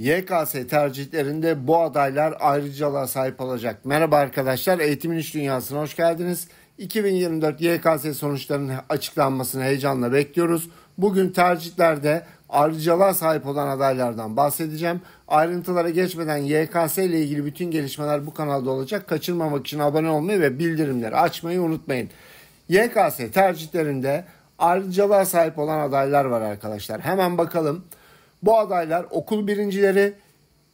YKS tercihlerinde bu adaylar ayrıcalığa sahip olacak. Merhaba arkadaşlar, Eğitimin İş Dünyası'na hoş geldiniz. 2024 YKS sonuçlarının açıklanmasını heyecanla bekliyoruz. Bugün tercihlerde ayrıcalığa sahip olan adaylardan bahsedeceğim. Ayrıntılara geçmeden YKS ile ilgili bütün gelişmeler bu kanalda olacak. Kaçırmamak için abone olmayı ve bildirimleri açmayı unutmayın. YKS tercihlerinde ayrıcalığa sahip olan adaylar var arkadaşlar. Hemen bakalım. Bu adaylar okul birincileri,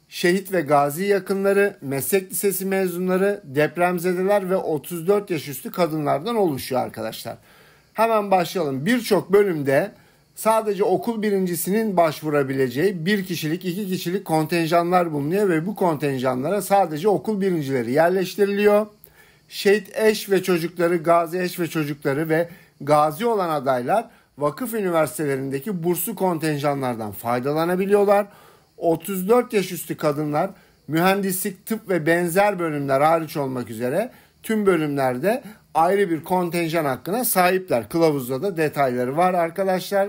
şehit ve gazi yakınları, meslek lisesi mezunları, depremzedeler ve 34 yaş üstü kadınlardan oluşuyor arkadaşlar. Hemen başlayalım. Birçok bölümde sadece okul birincisinin başvurabileceği bir kişilik, iki kişilik kontenjanlar bulunuyor ve bu kontenjanlara sadece okul birincileri yerleştiriliyor. Şehit eş ve çocukları, gazi eş ve çocukları ve gazi olan adaylar vakıf üniversitelerindeki burslu kontenjanlardan faydalanabiliyorlar. 34 yaş üstü kadınlar mühendislik, tıp ve benzer bölümler hariç olmak üzere tüm bölümlerde ayrı bir kontenjan hakkına sahipler. Kılavuzda da detayları var arkadaşlar.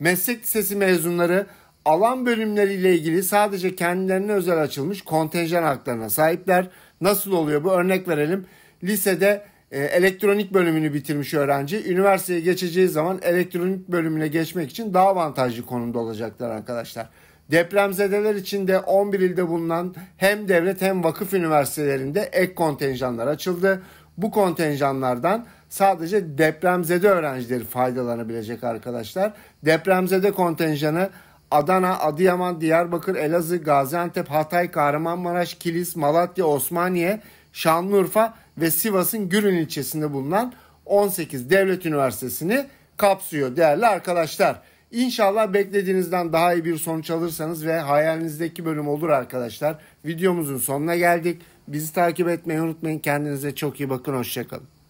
Meslek lisesi mezunları alan bölümleriyle ilgili sadece kendilerine özel açılmış kontenjan haklarına sahipler. Nasıl oluyor bu? Örnek verelim. Lisede e, elektronik bölümünü bitirmiş öğrenci üniversiteye geçeceği zaman elektronik bölümüne geçmek için daha avantajlı konumda olacaklar arkadaşlar. Depremzedeler için de 11 ilde bulunan hem devlet hem vakıf üniversitelerinde ek kontenjanlar açıldı. Bu kontenjanlardan sadece depremzede öğrencileri faydalanabilecek arkadaşlar. Depremzede kontenjanı Adana, Adıyaman, Diyarbakır, Elazığ, Gaziantep, Hatay, Kahramanmaraş, Kilis, Malatya, Osmaniye, Şanlıurfa ve Sivas'ın Gürün ilçesinde bulunan 18 devlet üniversitesini kapsıyor değerli arkadaşlar. İnşallah beklediğinizden daha iyi bir sonuç alırsanız ve hayalinizdeki bölüm olur arkadaşlar. Videomuzun sonuna geldik. Bizi takip etmeyi unutmayın. Kendinize çok iyi bakın. Hoşçakalın.